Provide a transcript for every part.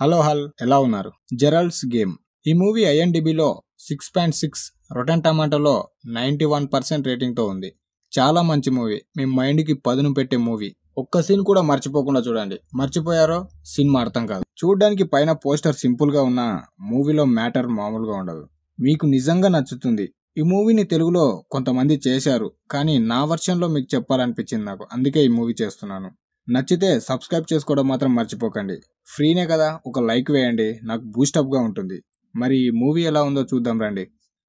hello హల్ ఎలా ఉన్నారు జెరల్స్ గేమ్ ఈ మూవీ ఐఎన్డిబిలో సిక్స్ పాయింట్ సిక్స్ రొటన్ టమాటోలో నైంటీ వన్ పర్సెంట్ రేటింగ్తో ఉంది చాలా మంచి మూవీ మీ మైండ్కి పదును పెట్టే మూవీ ఒక్క సీన్ కూడా మర్చిపోకుండా చూడండి మర్చిపోయారో సినిమా అర్థం కాదు చూడడానికి పైన పోస్టర్ సింపుల్గా ఉన్న మూవీలో మ్యాటర్ మామూలుగా ఉండదు మీకు నిజంగా నచ్చుతుంది ఈ మూవీని తెలుగులో కొంతమంది చేశారు కానీ నా వర్షన్లో మీకు చెప్పాలనిపించింది నాకు అందుకే ఈ మూవీ చేస్తున్నాను నచ్చితే సబ్స్క్రైబ్ చేసుకోవడం మాత్రం మర్చిపోకండి ఫ్రీనే కదా ఒక లైక్ వేయండి నాకు బూస్టప్గా ఉంటుంది మరి ఈ మూవీ ఎలా ఉందో చూద్దాం రండి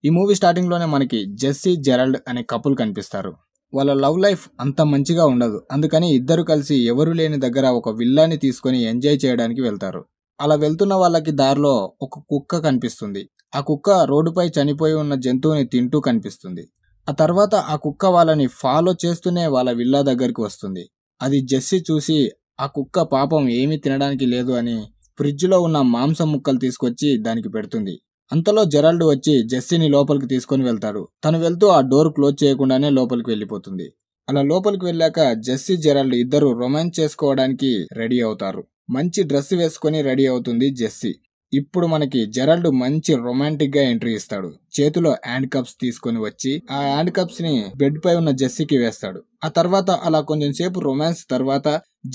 ఈ మూవీ స్టార్టింగ్లోనే మనకి జెస్సీ జెరల్డ్ అనే కపుల్ కనిపిస్తారు వాళ్ళ లవ్ లైఫ్ అంత మంచిగా ఉండదు అందుకని ఇద్దరు కలిసి ఎవరు లేని దగ్గర ఒక విల్లాని తీసుకొని ఎంజాయ్ చేయడానికి వెళ్తారు అలా వెళ్తున్న వాళ్ళకి దారిలో ఒక కుక్క కనిపిస్తుంది ఆ కుక్క రోడ్డుపై చనిపోయి ఉన్న జంతువుని తింటూ కనిపిస్తుంది ఆ తర్వాత ఆ కుక్క వాళ్ళని ఫాలో చేస్తూనే వాళ్ళ విల్లా దగ్గరికి వస్తుంది అది జెస్సీ చూసి ఆ కుక్క పాపం ఏమీ తినడానికి లేదు అని ఫ్రిడ్జ్లో ఉన్న మాంసం ముక్కలు తీసుకొచ్చి దానికి పెడుతుంది అంతలో జెరాల్డ్ వచ్చి జెస్సీని లోపలికి తీసుకొని వెళ్తాడు తను వెళ్తూ ఆ డోర్ క్లోజ్ చేయకుండానే లోపలికి వెళ్ళిపోతుంది అలా లోపలికి వెళ్ళాక జెస్సీ జెరాల్డ్ ఇద్దరు రొమాన్స్ చేసుకోవడానికి రెడీ అవుతారు మంచి డ్రెస్ వేసుకొని రెడీ అవుతుంది జెస్సీ ఇప్పుడు మనకి జెరల్డ్ మంచి రొమాంటిక్ గా ఎంట్రీ ఇస్తాడు చేతిలో హ్యాండ్ కప్స్ తీసుకొని వచ్చి ఆ హ్యాండ్ కప్స్ ని బెడ్ పై ఉన్న జెస్సీకి వేస్తాడు ఆ తర్వాత అలా కొంచెం సేపు రొమాన్స్ తర్వాత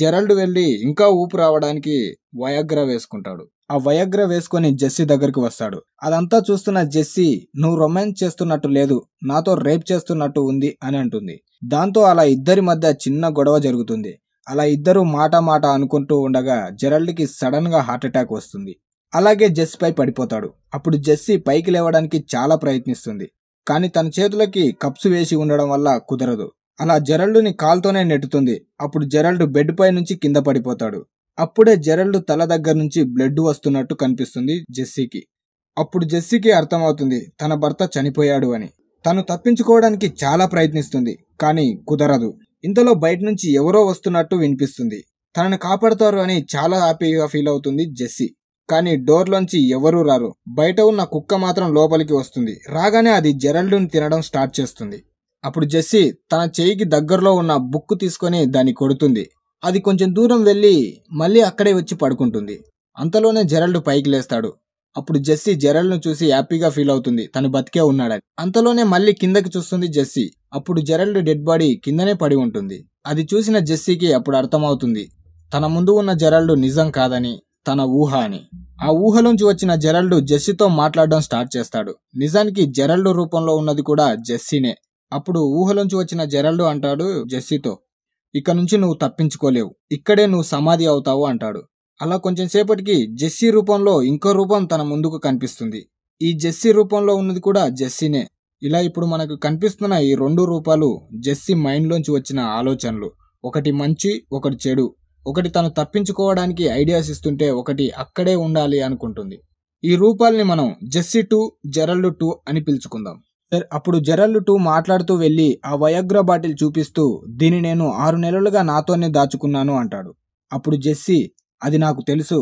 జెరల్డ్ వెళ్ళి ఇంకా ఊపు రావడానికి వయాగ్రా వేసుకుంటాడు ఆ వయాగ్రా వేసుకొని జెస్సీ దగ్గరికి వస్తాడు అదంతా చూస్తున్న జెస్సీ నువ్వు రొమాన్స్ చేస్తున్నట్టు లేదు నాతో రేప్ చేస్తున్నట్టు ఉంది అని అంటుంది దాంతో అలా ఇద్దరి మధ్య చిన్న గొడవ జరుగుతుంది అలా ఇద్దరు మాట మాట అనుకుంటూ ఉండగా జెరల్డ్కి సడన్గా హార్ట్అటాక్ వస్తుంది అలాగే పై పడిపోతాడు అప్పుడు జెస్సీ పైకి లేవడానికి చాలా ప్రయత్నిస్తుంది కానీ తన చేతులకి కప్స్ వేసి ఉండడం వల్ల కుదరదు అలా జెరల్డుని కాల్తోనే నెట్టుతుంది అప్పుడు జెరల్డ్ బెడ్ పై నుంచి కింద పడిపోతాడు అప్పుడే జెరల్డ్ తల దగ్గర నుంచి బ్లడ్ వస్తున్నట్టు కనిపిస్తుంది జెస్సీకి అప్పుడు జెస్సీకి అర్థమవుతుంది తన భర్త చనిపోయాడు అని తను తప్పించుకోవడానికి చాలా ప్రయత్నిస్తుంది కానీ కుదరదు ఇంతలో బయట నుంచి ఎవరో వస్తున్నట్టు వినిపిస్తుంది తనను కాపాడతారు అని చాలా హ్యాపీగా ఫీల్ అవుతుంది జెస్సీ కానీ డోర్లోంచి ఎవరూ రారు బయట ఉన్న కుక్క మాత్రం లోపలికి వస్తుంది రాగానే అది జెరల్డ్ను తినడం స్టార్ట్ చేస్తుంది అప్పుడు జెస్సీ తన చేయికి దగ్గరలో ఉన్న బుక్ తీసుకొని దాన్ని కొడుతుంది అది కొంచెం దూరం వెళ్ళి మళ్ళీ అక్కడే వచ్చి పడుకుంటుంది అంతలోనే జెరల్డ్ పైకి లేస్తాడు అప్పుడు జెస్సీ జెరల్డ్ను చూసి హ్యాపీగా ఫీల్ అవుతుంది తను బతికే ఉన్నాడని అంతలోనే మళ్ళీ కిందకి చూస్తుంది జెస్సీ అప్పుడు జెరల్డ్ డెడ్ బాడీ కిందనే పడి ఉంటుంది అది చూసిన జెస్సీకి అప్పుడు అర్థమవుతుంది తన ముందు ఉన్న జెరల్డ్ నిజం కాదని తన ఊహ అని ఆ ఊహలోంచి వచ్చిన జెరల్డ్ జెస్సీతో మాట్లాడడం స్టార్ట్ చేస్తాడు నిజానికి జెరల్డ్ రూపంలో ఉన్నది కూడా జెస్సీనే అప్పుడు ఊహలోంచి వచ్చిన జెరల్డ్ అంటాడు జెస్సీతో ఇక నుంచి నువ్వు తప్పించుకోలేవు ఇక్కడే నువ్వు సమాధి అవుతావు అంటాడు అలా కొంచెం సేపటికి జెస్సీ రూపంలో ఇంకో రూపం తన ముందుకు కనిపిస్తుంది ఈ జెస్సీ రూపంలో ఉన్నది కూడా జెస్సీనే ఇలా ఇప్పుడు మనకు కనిపిస్తున్న ఈ రెండు రూపాలు జెస్సీ మైండ్లోంచి వచ్చిన ఆలోచనలు ఒకటి మంచి ఒకటి చెడు ఒకటి తను తప్పించుకోవడానికి ఐడియాస్ ఇస్తుంటే ఒకటి అక్కడే ఉండాలి అనుకుంటుంది ఈ రూపాల్ని మనం జెస్సీ టూ జెరల్డ్ టూ అని పిలుచుకుందాం అప్పుడు జెరల్డ్ టూ మాట్లాడుతూ వెళ్ళి ఆ వయగ్రా బాటిల్ చూపిస్తూ దీన్ని నేను ఆరు నెలలుగా నాతోనే దాచుకున్నాను అంటాడు అప్పుడు జెస్సీ అది నాకు తెలుసు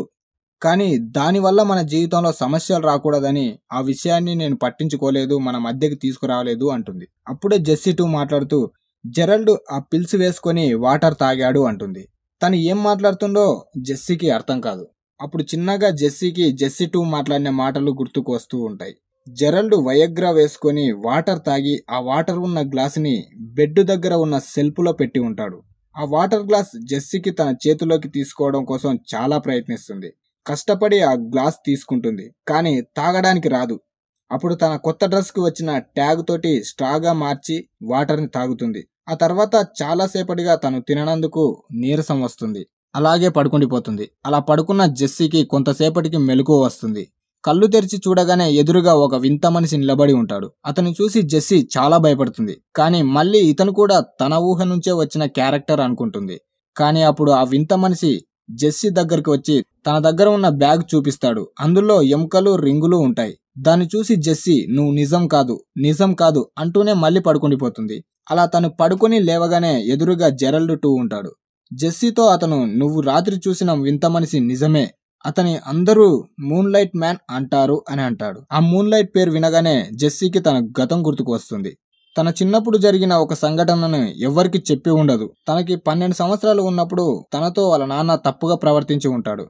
కానీ దానివల్ల మన జీవితంలో సమస్యలు రాకూడదని ఆ విషయాన్ని నేను పట్టించుకోలేదు మన మధ్యకి తీసుకురాలేదు అంటుంది అప్పుడే జెస్సీ టూ మాట్లాడుతూ జెరల్డ్ ఆ పిల్స్ వేసుకొని వాటర్ తాగాడు అంటుంది తను ఏం మాట్లాడుతుండో జెస్సీకి అర్థం కాదు అప్పుడు చిన్నగా జెస్సీకి జెస్సీ టూ మాట్లాడిన మాటలు వస్తూ ఉంటాయి జెరల్డ్ వయగ్రా వేసుకొని వాటర్ తాగి ఆ వాటర్ ఉన్న గ్లాసుని బెడ్ దగ్గర ఉన్న సెల్ఫ్లో పెట్టి ఉంటాడు ఆ వాటర్ గ్లాస్ జెస్సీకి తన చేతిలోకి తీసుకోవడం కోసం చాలా ప్రయత్నిస్తుంది కష్టపడి ఆ గ్లాస్ తీసుకుంటుంది కానీ తాగడానికి రాదు అప్పుడు తన కొత్త డ్రెస్కి వచ్చిన ట్యాగ్ తోటి స్ట్రాగా మార్చి వాటర్ని తాగుతుంది ఆ తర్వాత చాలాసేపటిగా తను తిననందుకు నీరసం వస్తుంది అలాగే పడుకుండిపోతుంది అలా పడుకున్న జెస్సీకి కొంతసేపటికి మెలకు వస్తుంది కళ్ళు తెరిచి చూడగానే ఎదురుగా ఒక వింత మనిషి నిలబడి ఉంటాడు అతను చూసి జెస్సీ చాలా భయపడుతుంది కానీ మళ్ళీ ఇతను కూడా తన ఊహ నుంచే వచ్చిన క్యారెక్టర్ అనుకుంటుంది కానీ అప్పుడు ఆ వింత మనిషి జెస్సీ దగ్గరికి వచ్చి తన దగ్గర ఉన్న బ్యాగ్ చూపిస్తాడు అందులో ఎముకలు రింగులు ఉంటాయి దాన్ని చూసి జెస్సీ నువ్వు నిజం కాదు నిజం కాదు అంటూనే మళ్ళీ పడుకుండిపోతుంది అలా తను పడుకుని లేవగానే ఎదురుగా జెరల్డ్ టూ ఉంటాడు జెస్సీతో అతను నువ్వు రాత్రి చూసిన వింత మనిషి నిజమే అతని అందరూ మూన్లైట్ మ్యాన్ అంటారు అని అంటాడు ఆ మూన్లైట్ పేరు వినగానే జెస్సీకి తన గతం గుర్తుకు వస్తుంది తన చిన్నప్పుడు జరిగిన ఒక సంఘటనను ఎవ్వరికి చెప్పి ఉండదు తనకి పన్నెండు సంవత్సరాలు ఉన్నప్పుడు తనతో వాళ్ళ నాన్న తప్పుగా ప్రవర్తించి ఉంటాడు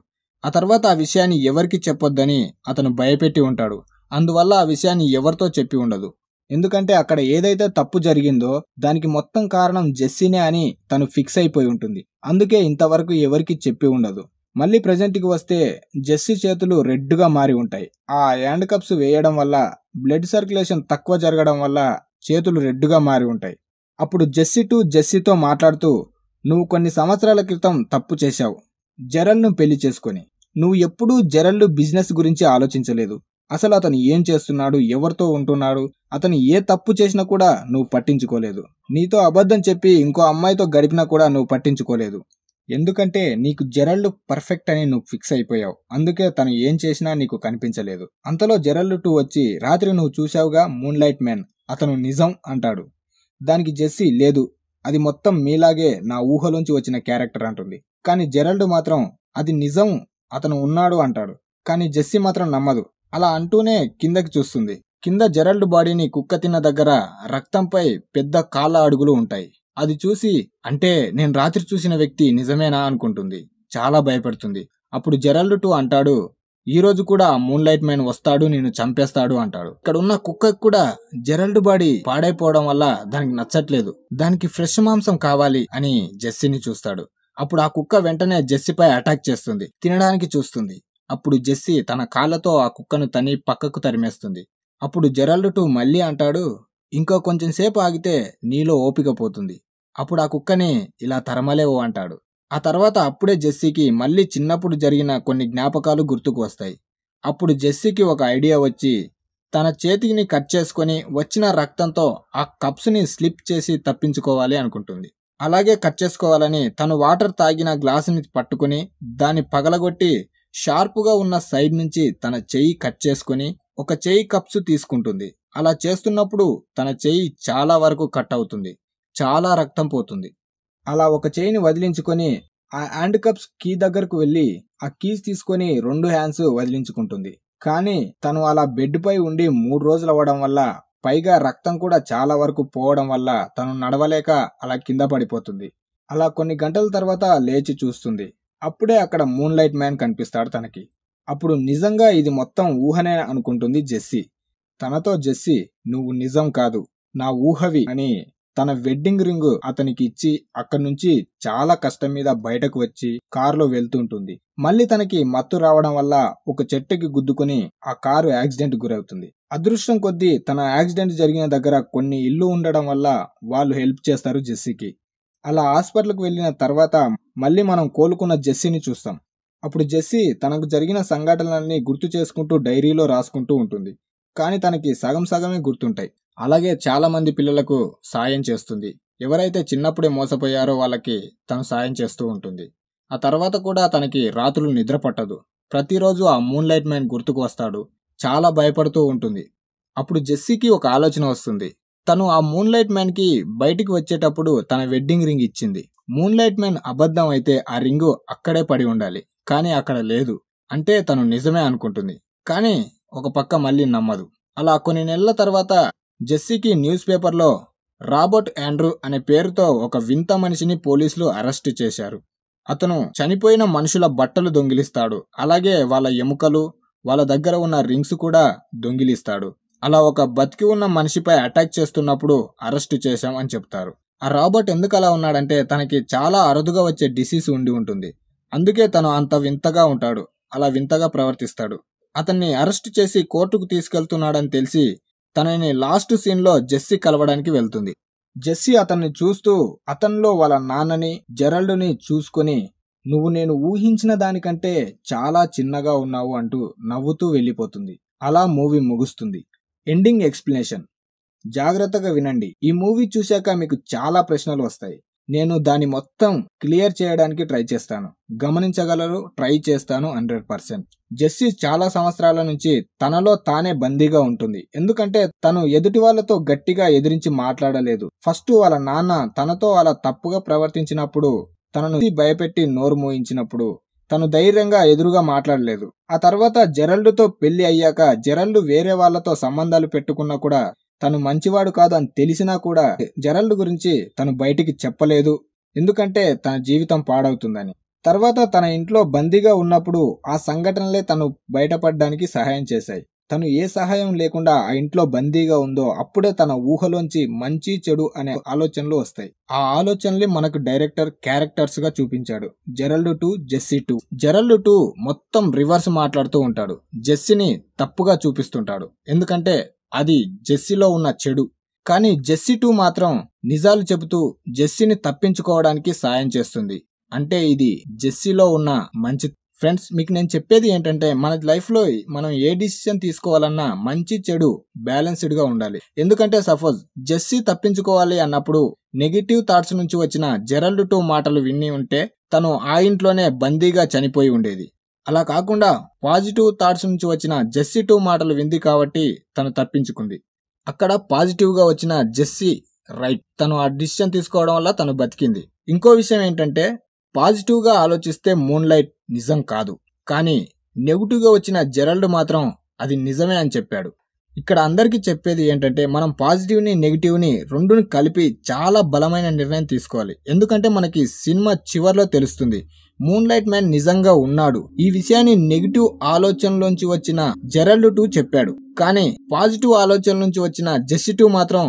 ఆ తర్వాత ఆ విషయాన్ని ఎవరికి చెప్పొద్దని అతను భయపెట్టి ఉంటాడు అందువల్ల ఆ విషయాన్ని ఎవరితో చెప్పి ఉండదు ఎందుకంటే అక్కడ ఏదైతే తప్పు జరిగిందో దానికి మొత్తం కారణం జెస్సీనే అని తను ఫిక్స్ అయిపోయి ఉంటుంది అందుకే ఇంతవరకు ఎవరికి చెప్పి ఉండదు మళ్ళీ ప్రజెంట్కి వస్తే జెస్సీ చేతులు రెడ్గా మారి ఉంటాయి ఆ హ్యాండ్ కప్స్ వేయడం వల్ల బ్లడ్ సర్క్యులేషన్ తక్కువ జరగడం వల్ల చేతులు రెడ్గా మారి ఉంటాయి అప్పుడు జెస్సీ టు జెస్సీతో మాట్లాడుతూ నువ్వు కొన్ని సంవత్సరాల క్రితం తప్పు చేశావు జరల్ను పెళ్లి చేసుకొని నువ్వు ఎప్పుడూ జరల్డ్ బిజినెస్ గురించి ఆలోచించలేదు అసలు అతను ఏం చేస్తున్నాడు ఎవరితో ఉంటున్నాడు అతను ఏ తప్పు చేసినా కూడా నువ్వు పట్టించుకోలేదు నీతో అబద్ధం చెప్పి ఇంకో అమ్మాయితో గడిపినా కూడా నువ్వు పట్టించుకోలేదు ఎందుకంటే నీకు జెరల్డ్ పర్ఫెక్ట్ అని నువ్వు ఫిక్స్ అయిపోయావు అందుకే తను ఏం చేసినా నీకు కనిపించలేదు అంతలో జెరల్డ్ టూ వచ్చి రాత్రి నువ్వు చూసావుగా లైట్ మ్యాన్ అతను నిజం అంటాడు దానికి జెస్సీ లేదు అది మొత్తం మీలాగే నా ఊహలోంచి వచ్చిన క్యారెక్టర్ అంటుంది కానీ జెరల్డ్ మాత్రం అది నిజం అతను ఉన్నాడు అంటాడు కానీ జెస్సీ మాత్రం నమ్మదు అలా అంటూనే కిందకి చూస్తుంది కింద జెరల్డ్ బాడీని కుక్క తిన్న దగ్గర రక్తంపై పెద్ద కాళ్ళ అడుగులు ఉంటాయి అది చూసి అంటే నేను రాత్రి చూసిన వ్యక్తి నిజమేనా అనుకుంటుంది చాలా భయపడుతుంది అప్పుడు జెరల్డ్ టూ అంటాడు ఈ రోజు కూడా మూన్ లైట్ మ్యాన్ వస్తాడు నేను చంపేస్తాడు అంటాడు ఇక్కడ ఉన్న కుక్కకు కూడా జెరల్డ్ బాడీ పాడైపోవడం వల్ల దానికి నచ్చట్లేదు దానికి ఫ్రెష్ మాంసం కావాలి అని జెస్సీని చూస్తాడు అప్పుడు ఆ కుక్క వెంటనే జెస్సీపై అటాక్ చేస్తుంది తినడానికి చూస్తుంది అప్పుడు జెస్సీ తన కాళ్ళతో ఆ కుక్కను తని పక్కకు తరిమేస్తుంది అప్పుడు జెరాల్డ్ టూ మళ్ళీ అంటాడు ఇంకో కొంచెం సేపు ఆగితే నీలో ఓపిక పోతుంది అప్పుడు ఆ కుక్కని ఇలా తరమలేవు అంటాడు ఆ తర్వాత అప్పుడే జెస్సీకి మళ్ళీ చిన్నప్పుడు జరిగిన కొన్ని జ్ఞాపకాలు గుర్తుకు వస్తాయి అప్పుడు జెస్సీకి ఒక ఐడియా వచ్చి తన చేతికిని కట్ చేసుకొని వచ్చిన రక్తంతో ఆ కప్స్ని స్లిప్ చేసి తప్పించుకోవాలి అనుకుంటుంది అలాగే కట్ చేసుకోవాలని తను వాటర్ తాగిన గ్లాసుని పట్టుకుని దాన్ని పగలగొట్టి షార్పుగా ఉన్న సైడ్ నుంచి తన చెయ్యి కట్ చేసుకుని ఒక చెయ్యి కప్స్ తీసుకుంటుంది అలా చేస్తున్నప్పుడు తన చెయ్యి చాలా వరకు కట్ అవుతుంది చాలా రక్తం పోతుంది అలా ఒక చెయ్యిని వదిలించుకొని ఆ హ్యాండ్ కప్స్ కీ దగ్గరకు వెళ్ళి ఆ కీస్ తీసుకొని రెండు హ్యాండ్స్ వదిలించుకుంటుంది కానీ తను అలా బెడ్పై ఉండి మూడు రోజులు అవ్వడం వల్ల పైగా రక్తం కూడా చాలా వరకు పోవడం వల్ల తను నడవలేక అలా కింద పడిపోతుంది అలా కొన్ని గంటల తర్వాత లేచి చూస్తుంది అప్పుడే అక్కడ మూన్ లైట్ మ్యాన్ కనిపిస్తాడు తనకి అప్పుడు నిజంగా ఇది మొత్తం ఊహనే అనుకుంటుంది జెస్సీ తనతో జెస్సీ నువ్వు నిజం కాదు నా ఊహవి అని తన వెడ్డింగ్ రింగ్ అతనికి ఇచ్చి అక్కడి నుంచి చాలా కష్టం మీద బయటకు వచ్చి కారులో వెళ్తుంటుంది మళ్ళీ తనకి మత్తు రావడం వల్ల ఒక చెట్టుకి గుద్దుకుని ఆ కారు యాక్సిడెంట్ గురవుతుంది అదృష్టం కొద్దీ తన యాక్సిడెంట్ జరిగిన దగ్గర కొన్ని ఇల్లు ఉండడం వల్ల వాళ్ళు హెల్ప్ చేస్తారు జెస్సీకి అలా హాస్పిటల్కి వెళ్ళిన తర్వాత మళ్ళీ మనం కోలుకున్న జెస్సీని చూస్తాం అప్పుడు జెస్సీ తనకు జరిగిన సంఘటనలన్నీ గుర్తు చేసుకుంటూ డైరీలో రాసుకుంటూ ఉంటుంది కానీ తనకి సగం సగమే గుర్తుంటాయి అలాగే చాలామంది పిల్లలకు సాయం చేస్తుంది ఎవరైతే చిన్నప్పుడే మోసపోయారో వాళ్ళకి తను సాయం చేస్తూ ఉంటుంది ఆ తర్వాత కూడా తనకి రాత్రులు నిద్ర పట్టదు ప్రతిరోజు ఆ మూన్ లైట్ మ్యాన్ గుర్తుకు వస్తాడు చాలా భయపడుతూ ఉంటుంది అప్పుడు జెస్సీకి ఒక ఆలోచన వస్తుంది తను ఆ మూన్ లైట్ మ్యాన్కి బయటికి వచ్చేటప్పుడు తన వెడ్డింగ్ రింగ్ ఇచ్చింది మూన్ లైట్ మ్యాన్ అబద్ధం అయితే ఆ రింగు అక్కడే పడి ఉండాలి కానీ అక్కడ లేదు అంటే తను నిజమే అనుకుంటుంది కానీ ఒక పక్క మళ్ళీ నమ్మదు అలా కొన్ని నెలల తర్వాత జెస్సీకి న్యూస్ పేపర్లో రాబర్ట్ ఆండ్రూ అనే పేరుతో ఒక వింత మనిషిని పోలీసులు అరెస్టు చేశారు అతను చనిపోయిన మనుషుల బట్టలు దొంగిలిస్తాడు అలాగే వాళ్ళ ఎముకలు వాళ్ళ దగ్గర ఉన్న రింగ్స్ కూడా దొంగిలిస్తాడు అలా ఒక బతికి ఉన్న మనిషిపై అటాక్ చేస్తున్నప్పుడు అరెస్టు చేశాం అని చెప్తారు ఆ రాబర్ట్ ఎందుకు అలా ఉన్నాడంటే తనకి చాలా అరుదుగా వచ్చే డిసీజ్ ఉండి ఉంటుంది అందుకే తను అంత వింతగా ఉంటాడు అలా వింతగా ప్రవర్తిస్తాడు అతన్ని అరెస్ట్ చేసి కోర్టుకు తీసుకెళ్తున్నాడని తెలిసి తనని లాస్ట్ సీన్లో జెస్సీ కలవడానికి వెళ్తుంది జెస్సీ అతన్ని చూస్తూ అతనిలో వాళ్ళ నాన్నని జెరల్డ్ని చూసుకుని నువ్వు నేను ఊహించిన దానికంటే చాలా చిన్నగా ఉన్నావు అంటూ నవ్వుతూ వెళ్ళిపోతుంది అలా మూవీ ముగుస్తుంది ఎండింగ్ ఎక్స్ప్లెనేషన్ జాగ్రత్తగా వినండి ఈ మూవీ చూశాక మీకు చాలా ప్రశ్నలు వస్తాయి నేను దాని మొత్తం క్లియర్ చేయడానికి ట్రై చేస్తాను గమనించగలరు ట్రై చేస్తాను హండ్రెడ్ పర్సెంట్ జస్సి చాలా సంవత్సరాల నుంచి తనలో తానే బందీగా ఉంటుంది ఎందుకంటే తను ఎదుటి వాళ్లతో గట్టిగా ఎదిరించి మాట్లాడలేదు ఫస్ట్ వాళ్ళ నాన్న తనతో అలా తప్పుగా ప్రవర్తించినప్పుడు తనను భయపెట్టి నోరు మూయించినప్పుడు తను ధైర్యంగా ఎదురుగా మాట్లాడలేదు ఆ తర్వాత జెరల్డ్తో పెళ్లి అయ్యాక జెరల్డ్ వేరే వాళ్లతో సంబంధాలు పెట్టుకున్నా కూడా తను మంచివాడు కాదు అని తెలిసినా కూడా జెరల్డ్ గురించి తను బయటికి చెప్పలేదు ఎందుకంటే తన జీవితం పాడవుతుందని తర్వాత తన ఇంట్లో బందీగా ఉన్నప్పుడు ఆ సంఘటనలే తను బయటపడడానికి సహాయం చేశాయి తను ఏ సహాయం లేకుండా ఆ ఇంట్లో బందీగా ఉందో అప్పుడే తన ఊహలోంచి మంచి చెడు అనే ఆలోచనలు వస్తాయి ఆ ఆలోచనలే మనకు డైరెక్టర్ క్యారెక్టర్స్ గా చూపించాడు Gerald to Jessie to Gerald to మొత్తం రివర్స్ మాట్లాడుతూ ఉంటాడు జెస్సీని తప్పుగా చూపిస్తుంటాడు ఎందుకంటే అది జెస్సీలో ఉన్న చెడు కానీ జెస్సీ టూ మాత్రం నిజాలు చెబుతూ జెస్సీని తప్పించుకోవడానికి సాయం చేస్తుంది అంటే ఇది జెస్సీలో ఉన్న మంచి ఫ్రెండ్స్ మీకు నేను చెప్పేది ఏంటంటే మన లైఫ్లో మనం ఏ డిసిషన్ తీసుకోవాలన్నా మంచి చెడు బ్యాలెన్స్డ్గా ఉండాలి ఎందుకంటే సపోజ్ జెస్సీ తప్పించుకోవాలి అన్నప్పుడు నెగిటివ్ థాట్స్ నుంచి వచ్చిన జెరల్డ్ టూ మాటలు విని ఉంటే తను ఆ ఇంట్లోనే బందీగా చనిపోయి ఉండేది అలా కాకుండా పాజిటివ్ థాట్స్ నుంచి వచ్చిన జెస్సీ టూ మాటలు వింది కాబట్టి తను తప్పించుకుంది అక్కడ పాజిటివ్గా వచ్చిన జెస్సీ రైట్ తను ఆ డిసిషన్ తీసుకోవడం వల్ల తను బతికింది ఇంకో విషయం ఏంటంటే పాజిటివ్గా ఆలోచిస్తే మూన్ లైట్ నిజం కాదు కానీ నెగిటివ్గా వచ్చిన జెరల్డ్ మాత్రం అది నిజమే అని చెప్పాడు ఇక్కడ అందరికీ చెప్పేది ఏంటంటే మనం పాజిటివ్ని నెగిటివ్ని రెండుని కలిపి చాలా బలమైన నిర్ణయం తీసుకోవాలి ఎందుకంటే మనకి సినిమా చివరిలో తెలుస్తుంది మూన్ లైట్ మ్యాన్ నిజంగా ఉన్నాడు ఈ విషయాన్ని నెగిటివ్ ఆలోచనలోంచి వచ్చిన జెరల్డ్ టూ చెప్పాడు కానీ పాజిటివ్ ఆలోచన నుంచి వచ్చిన జెస్సి టూ మాత్రం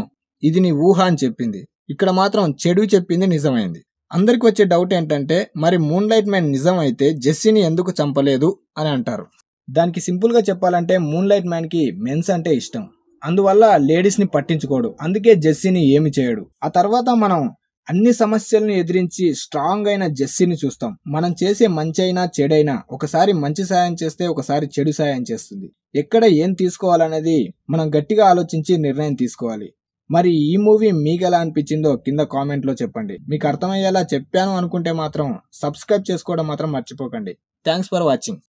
ఇది నీ ఊహ అని చెప్పింది ఇక్కడ మాత్రం చెడు చెప్పింది నిజమైంది అందరికి వచ్చే డౌట్ ఏంటంటే మరి మూన్ లైట్ మ్యాన్ నిజమైతే జెస్సీని ఎందుకు చంపలేదు అని అంటారు దానికి సింపుల్గా చెప్పాలంటే మూన్ లైట్ మ్యాన్కి మెన్స్ అంటే ఇష్టం అందువల్ల లేడీస్ని పట్టించుకోడు అందుకే జెస్సీని ఏమి చేయడు ఆ తర్వాత మనం అన్ని సమస్యలను ఎదిరించి స్ట్రాంగ్ అయిన జెస్సీని చూస్తాం మనం చేసే మంచి అయినా చెడైనా ఒకసారి మంచి సాయం చేస్తే ఒకసారి చెడు సాయం చేస్తుంది ఎక్కడ ఏం తీసుకోవాలనేది మనం గట్టిగా ఆలోచించి నిర్ణయం తీసుకోవాలి మరి ఈ మూవీ మీకు ఎలా అనిపించిందో కింద కామెంట్లో చెప్పండి మీకు అర్థమయ్యేలా చెప్పాను అనుకుంటే మాత్రం సబ్స్క్రైబ్ చేసుకోవడం మాత్రం మర్చిపోకండి థ్యాంక్స్ ఫర్ వాచింగ్